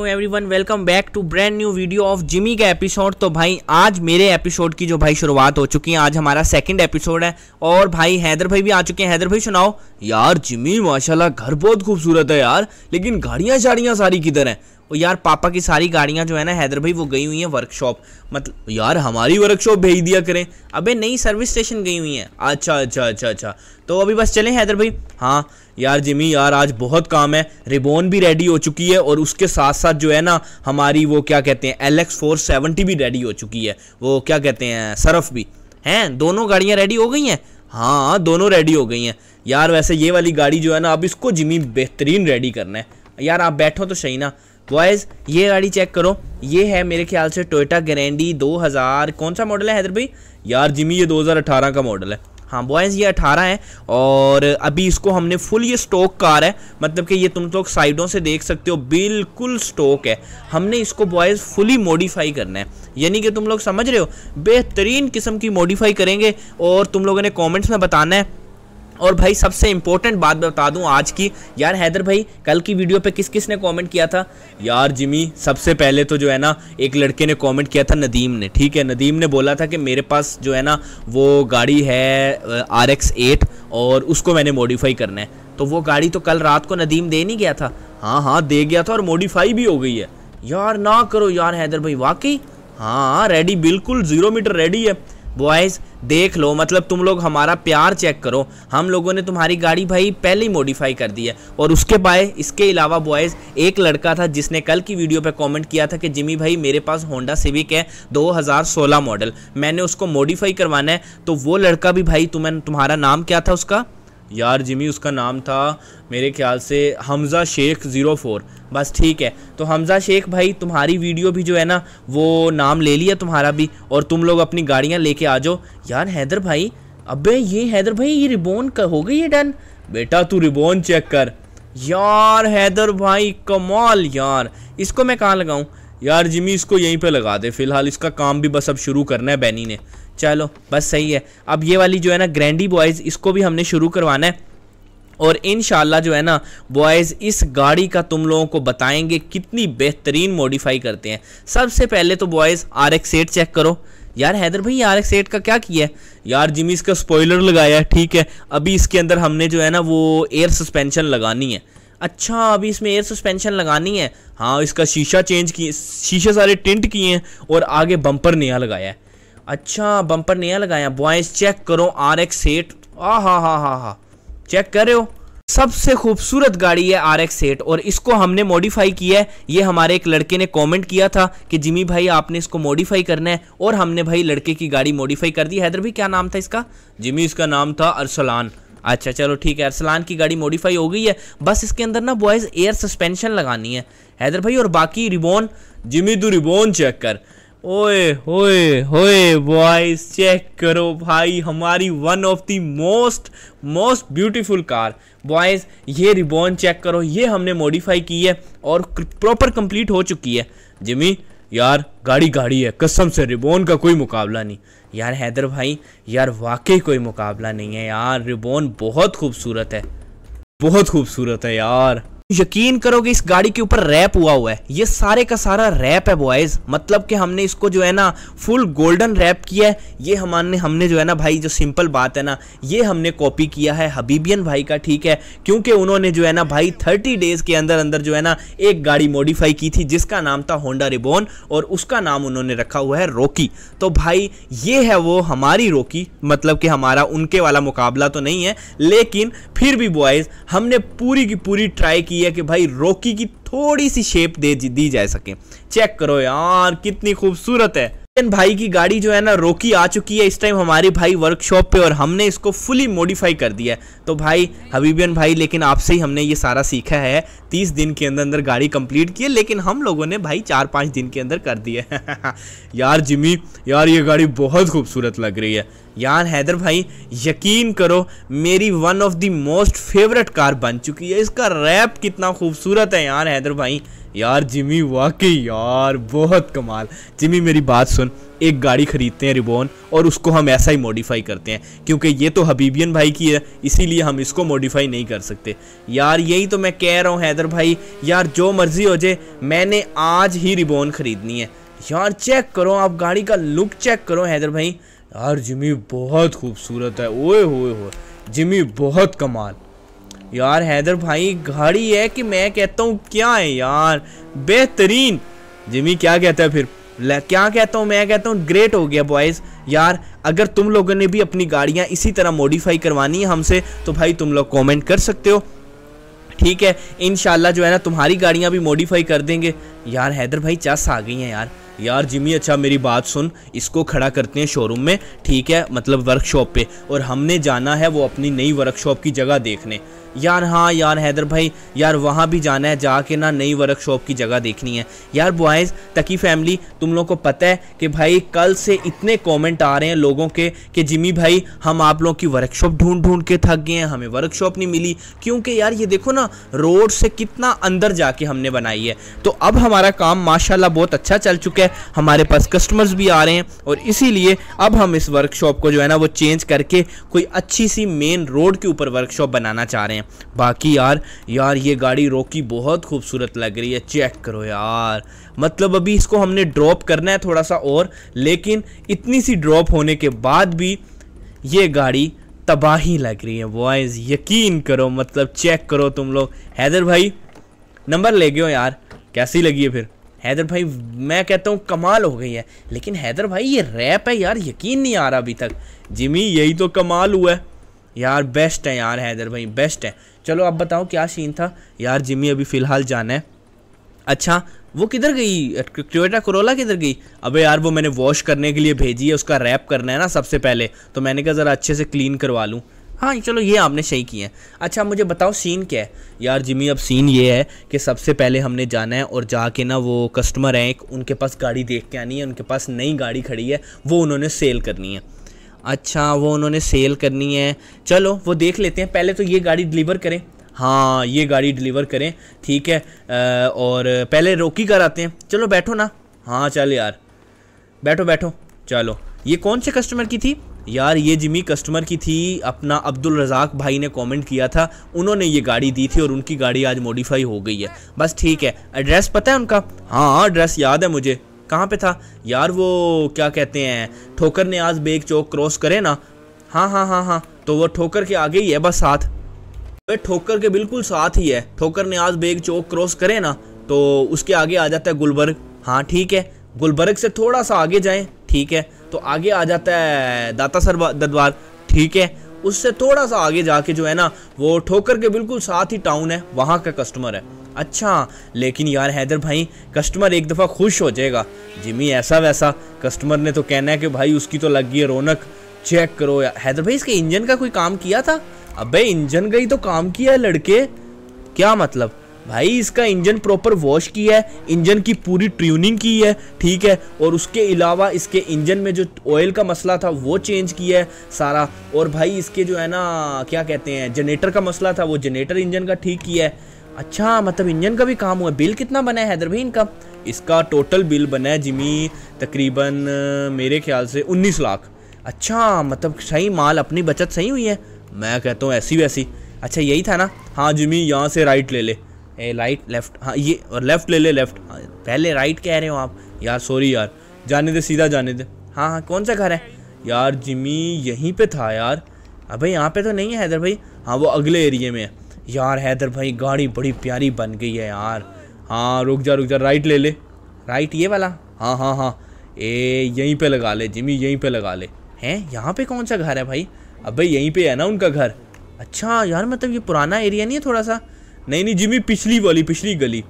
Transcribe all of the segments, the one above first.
everyone welcome back to brand new video of Jimmy का episode तो भाई आज मेरे एपिसोड की जो भाई शुरुआत हो चुकी है आज हमारा सेकंड एपिसोड है और भाई हैदर भाई भी आ चुके हैं हैदर भाई सुनाओ यार जिमी माशाल्लाह घर बहुत खूबसूरत है यार लेकिन गाड़ियां शाड़ियां सारी किधर हैं और यार पापा की सारी गाड़ियाँ जो है ना हैदर भाई वो गई हुई हैं वर्कशॉप मतलब यार हमारी वर्कशॉप भेज दिया करें अबे नई सर्विस स्टेशन गई हुई हैं अच्छा अच्छा अच्छा अच्छा तो अभी बस चलें हैदर भाई हाँ यार जिमी यार आज बहुत काम है रिबोन भी रेडी हो चुकी है और उसके साथ साथ जो है ना हमारी वो क्या कहते हैं एल एक्स फोर भी रेडी हो चुकी है वो क्या कहते हैं सरफ भी हैं दोनों गाड़ियाँ रेडी हो गई हैं हाँ दोनों रेडी हो गई हैं यार वैसे ये वाली गाड़ी जो है ना अब इसको जिमी बेहतरीन रेडी करना है यार आप बैठो तो सही ना बॉयज़ ये गाड़ी चेक करो ये है मेरे ख्याल से टोयटा ग्रैंडी 2000 कौन सा मॉडल है हैदर भाई यार जिमी ये 2018 का मॉडल है हाँ बॉयज़ ये 18 है और अभी इसको हमने फुल ये स्टॉक कार है मतलब कि ये तुम लोग साइडों से देख सकते हो बिल्कुल स्टॉक है हमने इसको बॉयज़ फुली मॉडिफाई करना है यानी कि तुम लोग समझ रहे हो बेहतरीन किस्म की मॉडिफाई करेंगे और तुम लोगों ने कमेंट्स में बताना है और भाई सबसे इंपॉर्टेंट बात बता दूं आज की यार हैदर भाई कल की वीडियो पे किस किस ने कमेंट किया था यार जिमी सबसे पहले तो जो है ना एक लड़के ने कमेंट किया था नदीम ने ठीक है नदीम ने बोला था कि मेरे पास जो है ना वो गाड़ी है आर एक्स एट और उसको मैंने मॉडिफाई करना है तो वो गाड़ी तो कल रात को नदीम दे नहीं गया था हाँ हाँ दे गया था और मॉडिफाई भी हो गई है यार ना करो यार हैदर भाई वाकई हाँ रेडी बिल्कुल ज़ीरो मीटर रेडी है बॉयज़ देख लो मतलब तुम लोग हमारा प्यार चेक करो हम लोगों ने तुम्हारी गाड़ी भाई पहले ही मॉडिफाई कर दी है और उसके बाय इसके अलावा बॉयज़ एक लड़का था जिसने कल की वीडियो पे कमेंट किया था कि जिमी भाई मेरे पास होंडा सिविक है 2016 मॉडल मैंने उसको मॉडिफाई करवाना है तो वो लड़का भी भाई तुम्हें तुम्हारा नाम क्या था उसका यार जिमी उसका नाम था मेरे ख्याल से हमज़ा शेख ज़ीरो फोर बस ठीक है तो हमज़ा शेख भाई तुम्हारी वीडियो भी जो है ना वो नाम ले लिया तुम्हारा भी और तुम लोग अपनी गाड़ियाँ लेके आ जाओ यार हैदर भाई अबे ये हैदर भाई ये रिबोन का हो गई है डन बेटा तू रिबोन चेक कर यार हैदर भाई कमाल यार इसको मैं कहाँ लगाऊँ यार जिमी इसको यहीं पे लगा दे फिलहाल इसका काम भी बस अब शुरू करना है बैनी ने चलो बस सही है अब ये वाली जो है ना ग्रैंडी बॉयज़ इसको भी हमने शुरू करवाना है और इन जो है ना बॉयज़ इस गाड़ी का तुम लोगों को बताएंगे कितनी बेहतरीन मॉडिफाई करते हैं सबसे पहले तो boys R X eight check करो यार हैदर भाई आर एक्स एट का क्या किया है यार जिमी इसका स्पॉइलर लगाया है ठीक है अभी इसके अंदर हमने जो है ना वो एयर सस्पेंशन लगानी है अच्छा अभी इसमें एयर सस्पेंशन लगानी है हाँ इसका शीशा चेंज किए शीशे सारे टिंट किए हैं और आगे बम्पर नया लगाया है अच्छा बम्पर नया लगाया बॉयज चेक करो आर एक्स एट आ हा हा हा हा चेक कर रहे हो सबसे खूबसूरत गाड़ी है आर एक्स एट और इसको हमने मॉडिफाई किया है ये हमारे एक लड़के ने कमेंट किया था कि जिमी भाई आपने इसको मॉडिफाई करना है और हमने भाई लड़के की गाड़ी मॉडिफाई कर दी हैदर भाई क्या नाम था इसका जिमी इसका नाम था अरसलान अच्छा चलो ठीक है अरसलान की गाड़ी मॉडिफाई हो गई है बस इसके अंदर ना बॉयज़ एयर सस्पेंशन लगानी है हैदर भाई और बाकी रिबोन जिमी तू रिबोन चेक कर ओए होए होए बॉयज चेक करो भाई हमारी one of the most most beautiful car boys ये रिबॉन चेक करो ये हमने मॉडिफाई की है और प्रॉपर कंप्लीट हो चुकी है जिमी यार गाड़ी गाड़ी है कसम से रिबोन का कोई मुकाबला नहीं यार हैदर भाई यार वाकई कोई मुकाबला नहीं है यार रिबोन बहुत खूबसूरत है बहुत खूबसूरत है यार यकीन करो कि इस गाड़ी के ऊपर रैप हुआ हुआ है ये सारे का सारा रैप है बॉयज मतलब कि हमने इसको जो है ना फुल गोल्डन रैप किया है ये हमारे हमने जो है ना भाई जो सिंपल बात है ना ये हमने कॉपी किया है हबीबियन भाई का ठीक है क्योंकि उन्होंने जो है ना भाई थर्टी डेज के अंदर अंदर जो है ना एक गाड़ी मॉडिफाई की थी जिसका नाम था होंडा रिबोन और उसका नाम उन्होंने रखा हुआ है रोकी तो भाई ये है वो हमारी रोकी मतलब कि हमारा उनके वाला मुकाबला तो नहीं है लेकिन फिर भी बॉयज हमने पूरी की पूरी ट्राई की की है कि भाई रोकी की थोड़ी सी शेप दे दी जा सके चेक करो यार कितनी खूबसूरत है भाई की गाड़ी जो है ना रोकी आ चुकी है इस टाइम हमारे भाई वर्कशॉप पे और हमने इसको फुली मॉडिफाई कर दिया है तो भाई हबीबियन भाई लेकिन आपसे ही हमने ये सारा सीखा है तीस दिन के अंदर अंदर गाड़ी कंप्लीट की है लेकिन हम लोगों ने भाई चार पाँच दिन के अंदर कर है यार जिमी यार ये गाड़ी बहुत खूबसूरत लग रही है यार हैदर भाई यकीन करो मेरी one of the most favourite car बन चुकी है इसका रैप कितना खूबसूरत है यार हैदर भाई यार जिमी वाकई यार बहुत कमाल जिमी मेरी बात सुन एक गाड़ी खरीदते हैं रिबोन और उसको हम ऐसा ही मॉडिफाई करते हैं क्योंकि ये तो हबीबियन भाई की है इसीलिए हम इसको मॉडिफाई नहीं कर सकते यार यही तो मैं कह रहा हूँ हैदर भाई यार जो मर्ज़ी हो जाए मैंने आज ही रिबोन ख़रीदनी है यार चेक करो आप गाड़ी का लुक चेक करो हैदर भाई यार जिमी बहुत खूबसूरत है ओए हो जिमी बहुत कमाल यार हैदर भाई गाड़ी है कि मैं कहता हूँ क्या है यार बेहतरीन जिमी क्या कहता है फिर क्या कहता हूँ मैं कहता हूँ ग्रेट हो गया बॉयज़ यार अगर तुम लोगों ने भी अपनी गाड़ियाँ इसी तरह मॉडिफाई करवानी है हमसे तो भाई तुम लोग कमेंट कर सकते हो ठीक है इन जो है ना तुम्हारी गाड़ियाँ भी मॉडिफाई कर देंगे यार हैदर भाई चस आ गई हैं यार यार जिमी अच्छा मेरी बात सुन इसको खड़ा करते हैं शोरूम में ठीक है मतलब वर्कशॉप पे और हमने जाना है वो अपनी नई वर्कशॉप की जगह देखने यार हाँ यार हैदर भाई यार वहाँ भी जाना है जाके ना नई वर्कशॉप की जगह देखनी है यार बॉयज़ तकी फैमिली तुम लोग को पता है कि भाई कल से इतने कमेंट आ रहे हैं लोगों के कि जिमी भाई हम आप लोगों की वर्कशॉप ढूंढ ढूंढ के थक गए हैं हमें वर्कशॉप नहीं मिली क्योंकि यार ये देखो ना रोड से कितना अंदर जाके हमने बनाई है तो अब हमारा काम माशाला बहुत अच्छा चल चुका है हमारे पास कस्टमर्स भी आ रहे हैं और इसीलिए अब हम इस वर्कशॉप को जो है ना वो चेंज करके कोई अच्छी सी मेन रोड के ऊपर वर्कशॉप बनाना चाह रहे हैं हैं बाकी यार यार ये गाड़ी रोकी बहुत खूबसूरत लग रही है चेक करो यार मतलब अभी इसको हमने ड्रॉप करना है थोड़ा सा और लेकिन इतनी सी ड्रॉप होने के बाद भी ये गाड़ी तबाही लग रही है वॉइस यकीन करो मतलब चेक करो तुम लोग हैदर भाई नंबर ले गए हो यार कैसी लगी है फिर हैदर भाई मैं कहता हूँ कमाल हो गई है लेकिन हैदर भाई ये रैप है यार यकीन नहीं आ रहा अभी तक जिमी यही तो कमाल हुआ है यार बेस्ट है यार हैदर भाई बेस्ट है चलो अब बताओ क्या सीन था यार जिमी अभी फ़िलहाल जाना है अच्छा वो किधर गई टोयोटा करोला किधर गई अबे यार वो मैंने वॉश करने के लिए भेजी है उसका रैप करना है ना सबसे पहले तो मैंने कहा ज़रा अच्छे से क्लीन करवा लूँ हाँ चलो ये आपने सही किया है अच्छा मुझे बताओ सीन क्या है यार जिमी अब सीन ये है कि सबसे पहले हमने जाना है और जाके ना वो कस्टमर हैं एक उनके पास गाड़ी देख के आनी है उनके पास नई गाड़ी खड़ी है वो उन्होंने सेल करनी है अच्छा वो उन्होंने सेल करनी है चलो वो देख लेते हैं पहले तो ये गाड़ी डिलीवर करें हाँ ये गाड़ी डिलीवर करें ठीक है आ, और पहले रोकी कर आते हैं चलो बैठो ना हाँ चल यार बैठो बैठो चलो ये कौन से कस्टमर की थी यार ये जिमी कस्टमर की थी अपना अब्दुल रजाक भाई ने कमेंट किया था उन्होंने ये गाड़ी दी थी और उनकी गाड़ी आज मॉडिफाई हो गई है बस ठीक है एड्रेस पता है उनका हाँ एड्रेस हाँ, याद है मुझे कहाँ पे था यार वो क्या कहते हैं ठोकर ने आज बेग चौक क्रॉस करे ना हाँ हाँ हाँ हाँ तो वो ठोकर के आगे ही है बस साथ वह ठोकर के बिल्कुल साथ ही है ठोकर ने आज बेग चौक क्रॉस करे ना तो उसके आगे आ जाता है गुलबर्ग हाँ ठीक है गुलबर्ग से थोड़ा सा आगे जाएं ठीक है तो आगे आ जाता है दाता सर दरबार ठीक है उससे थोड़ा सा आगे जाके जो है ना वो ठोकर के बिल्कुल साथ ही टाउन है वहाँ का कस्टमर है अच्छा लेकिन यार हैदर भाई कस्टमर एक दफ़ा खुश हो जाएगा जिमी ऐसा वैसा कस्टमर ने तो कहना है कि भाई उसकी तो लगी है रौनक चेक करो यार हैदर भाई इसके इंजन का कोई काम किया था अबे इंजन का ही तो काम किया है लड़के क्या मतलब भाई इसका इंजन प्रॉपर वॉश किया है इंजन की पूरी ट्यूनिंग की है ठीक है और उसके अलावा इसके इंजन में जो ऑयल का मसला था वो चेंज किया है सारा और भाई इसके जो है ना क्या कहते हैं जनरेटर का मसला था वो जनरेटर इंजन का ठीक किया है अच्छा मतलब इंजन का भी काम हुआ बिल कितना बना है हैदर भाई इनका इसका टोटल बिल बना है जिमी तकरीबन मेरे ख्याल से 19 लाख अच्छा मतलब सही माल अपनी बचत सही हुई है मैं कहता हूँ ऐसी वैसी अच्छा यही था ना हाँ जिमी यहाँ से राइट ले ले ए राइट लेफ्ट हाँ ये और लेफ्ट ले ले लेफ्ट हाँ पहले राइट कह रहे हो आप यार सॉरी यार जाने दे सीधा जाने दे हाँ हाँ कौन सा घर है यार जिमी यहीं पे था यार अबे यहाँ पे तो नहीं है हैदर भाई हाँ वो अगले एरिए में है यार हैदर भाई गाड़ी बड़ी प्यारी बन गई है यार हाँ रुक जा रुक जा राइट ले ले राइट ये वाला हाँ हाँ हाँ ए यहीं पे लगा ले जिमी यहीं पे लगा ले हैं यहाँ पे कौन सा घर है भाई अब भाई यहीं पे है ना उनका घर अच्छा यार मतलब ये पुराना एरिया नहीं है थोड़ा सा नहीं नहीं जिमी पिछली वाली पिछली गली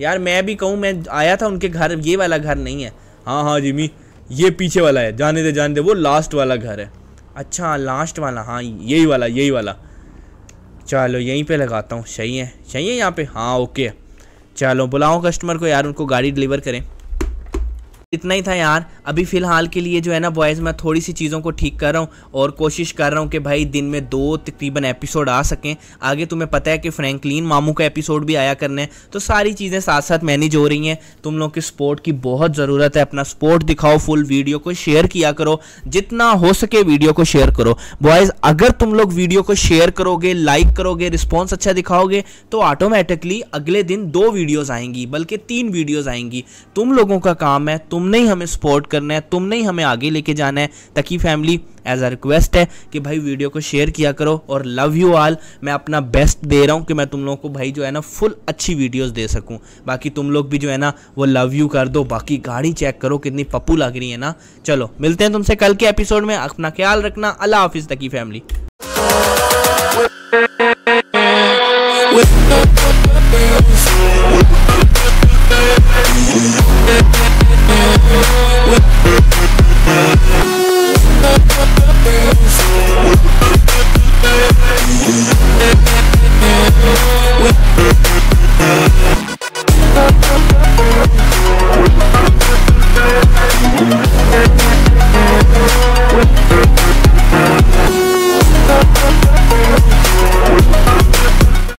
यार मैं भी कहूँ मैं आया था उनके घर ये वाला घर नहीं है हाँ हाँ जिमी ये पीछे वाला है जाने दे जाने दे वो लास्ट वाला घर है अच्छा लास्ट वाला हाँ यही वाला यही वाला चलो यहीं पे लगाता हूँ सही है सही है यहाँ पे हाँ ओके चलो बुलाओ कस्टमर को यार उनको गाड़ी डिलीवर करें इतना ही था यार अभी फ़िलहाल के लिए जो है ना बॉयज़ मैं थोड़ी सी चीज़ों को ठीक कर रहा हूँ और कोशिश कर रहा हूँ कि भाई दिन में दो तकरीबन एपिसोड आ सकें आगे तुम्हें पता है कि फ्रैंकलिन मामू का एपिसोड भी आया करना है तो सारी चीज़ें साथ साथ मैनेज हो रही हैं तुम लोग की सपोर्ट की बहुत ज़रूरत है अपना सपोर्ट दिखाओ फुल वीडियो को शेयर किया करो जितना हो सके वीडियो को शेयर करो बॉयज़ अगर तुम लोग वीडियो को शेयर करोगे लाइक करोगे रिस्पॉन्स अच्छा दिखाओगे तो ऑटोमेटिकली अगले दिन दो वीडियोज़ आएंगी बल्कि तीन वीडियोज़ आएंगी तुम लोगों का काम है तुम तुमने ही हमें सपोर्ट करना है तुमने ही हमें आगे लेके जाना है Taqi family as a request है कि भाई वीडियो को शेयर किया करो और लव यू ऑल मैं अपना बेस्ट दे रहा हूँ कि मैं तुम लोगों को भाई जो है ना फुल अच्छी वीडियोज़ दे सकूँ बाकी तुम लोग भी जो है ना वो लव यू कर दो बाकी गाड़ी चेक करो कितनी पप्पू लग रही है ना चलो मिलते हैं तुमसे कल के एपिसोड में अपना ख्याल रखना अल्लाह हाफिज़ तकी फैमिली